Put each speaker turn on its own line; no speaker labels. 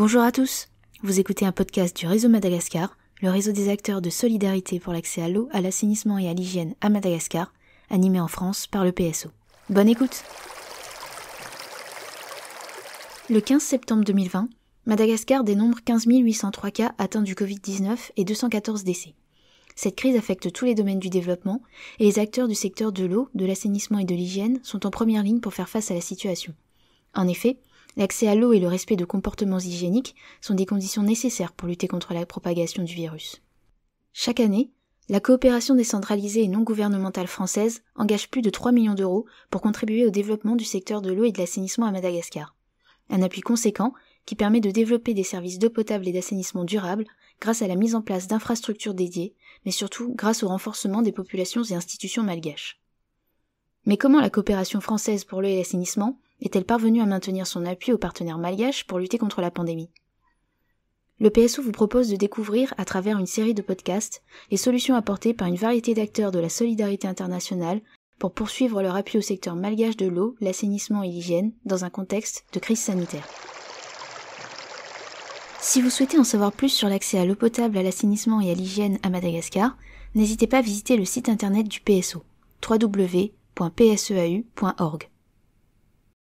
Bonjour à tous. Vous écoutez un podcast du réseau Madagascar, le réseau des acteurs de solidarité pour l'accès à l'eau, à l'assainissement et à l'hygiène à Madagascar, animé en France par le PSO. Bonne écoute. Le 15 septembre 2020, Madagascar dénombre 15 803 cas atteints du Covid-19 et 214 décès. Cette crise affecte tous les domaines du développement et les acteurs du secteur de l'eau, de l'assainissement et de l'hygiène sont en première ligne pour faire face à la situation. En effet, L'accès à l'eau et le respect de comportements hygiéniques sont des conditions nécessaires pour lutter contre la propagation du virus. Chaque année, la coopération décentralisée et non gouvernementale française engage plus de 3 millions d'euros pour contribuer au développement du secteur de l'eau et de l'assainissement à Madagascar. Un appui conséquent qui permet de développer des services d'eau potable et d'assainissement durables grâce à la mise en place d'infrastructures dédiées, mais surtout grâce au renforcement des populations et institutions malgaches. Mais comment la coopération française pour l'eau et l'assainissement est-elle parvenue à maintenir son appui aux partenaires malgaches pour lutter contre la pandémie le PSO vous propose de découvrir, à travers une série de podcasts, les solutions apportées par une variété d'acteurs de la solidarité internationale pour poursuivre leur appui au secteur malgache de l'eau, l'assainissement et l'hygiène dans un contexte de crise sanitaire. Si vous souhaitez en savoir plus sur l'accès à l'eau potable, à l'assainissement et à l'hygiène à Madagascar, n'hésitez pas à visiter le site internet du PSO www.pseau.org.